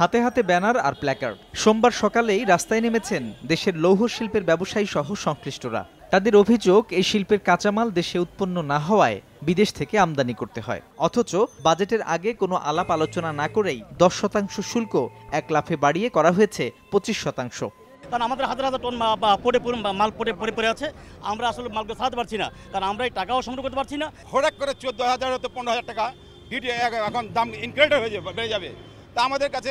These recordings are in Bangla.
হাতে হাতে ব্যানার আর প্ল্যাকার্ড সোমবার সকালেই রাস্তায় নেমেছেন দেশের লৌহ শিল্পের ব্যবসায়ী সহ সংশ্লিষ্টরা তাদের অভিযোগ এই শিল্পের কাঁচামাল দেশে উৎপন্ন না হওয়ায় বিদেশ থেকে আমদানি করতে হয় অথচ বাজেটের আগে কোনো আলাপ আলোচনা না করেই দশ শতাংশ শুল্ক এক লাফে বাড়িয়ে করা হয়েছে পঁচিশ শতাংশ কারণ আমাদের হাজার হাজার টন পড়ে পড়ে মাল পড়ে পড়ে পড়ে আছে আমরা আসলে মালকে সারাতে পারছি না কারণ আমরা এই টাকাও সংগ্রহ করতে পারছি না হঠাৎ করে চোদ্দ হাজার হতো পনেরো হাজার টাকা এখন দাম ইনক্রিমেন্ট হয়ে যাবে বেড়ে যাবে তা আমাদের কাছে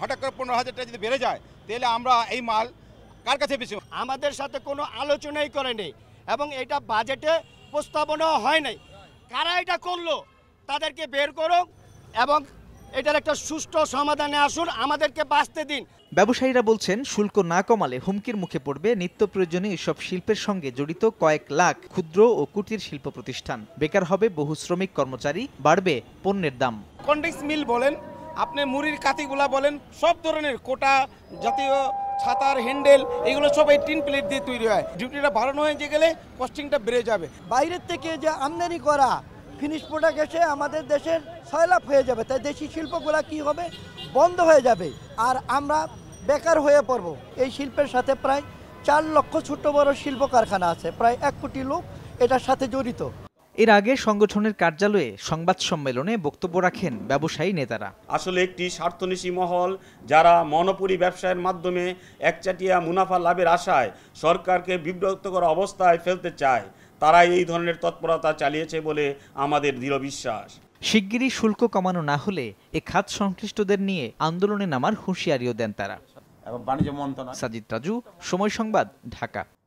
হঠাৎ করে পনেরো হাজার টাকা যদি বেড়ে যায় তাহলে আমরা এই মাল কার কাছে বেশি আমাদের সাথে কোনো আলোচনাই করেনি এবং এটা বাজেটে প্রস্তাবনাও হয় নাই কারা এটা করলো তাদেরকে বের করো এবং এটার একটা সুষ্ঠু সমাধানে আসুন আমাদেরকে বাঁচতে দিন ব্যবসায়ীরা বলছেন শুল্ক না কমালে হুমকির মুখে পড়বে নিত্য প্রয়োজনীয় এসব শিল্পের সঙ্গে জড়িত কয়েক লাখ ক্ষুদ্র ও কুটির শিল্প প্রতিষ্ঠান বেকার হবে বহু শ্রমিক কর্মচারী বাড়বে পণ্যের দাম কন্ডেক্স মিল বলেন আপনি মুড়ির কাতিগুলা বলেন সব ধরনের কোটা জাতীয় ছাতার হ্যান্ডেল এগুলো সব এই টিন প্লেট দিয়ে তৈরি হয় ডিউটিটা বাড়ানো হয়ে গেলে কস্টিংটা বেড়ে যাবে বাইরের থেকে যে আমদানি করা ফিনিশ প্রোডাক্ট এসে আমাদের দেশের সয়লাভ হয়ে যাবে তাই দেশি শিল্পগুলা কি হবে বন্ধ হয়ে যাবে আর আমরা বেকার হয়ে পড়ব এই শিল্পের সাথে প্রায় চার লক্ষ ছোট বড় শিল্প কারখানা আছে প্রায় এক কোটি লোক এটার সাথে জড়িত এর আগে সংগঠনের কার্যালয়ে সংবাদ সম্মেলনে বক্তব্য রাখেন ব্যবসায়ী নেতারা আসলে একটি স্বার্থনিশী মহল যারা মনোপুরি ব্যবসায়ের মাধ্যমে একচাটিয়া মুনাফা লাভের আশায় সরকারকে বিব্রত করা অবস্থায় ফেলতে চায় তারা এই ধরনের তৎপরতা চালিয়েছে বলে আমাদের দৃঢ় বিশ্বাস শিগগিরই শুল্ক কমানো না হলে এ খাত সংশ্লিষ্টদের নিয়ে আন্দোলনে নামার হুঁশিয়ারিও দেন তারা এবং বাণিজ্য সাজিদ রাজু সময় সংবাদ ঢাকা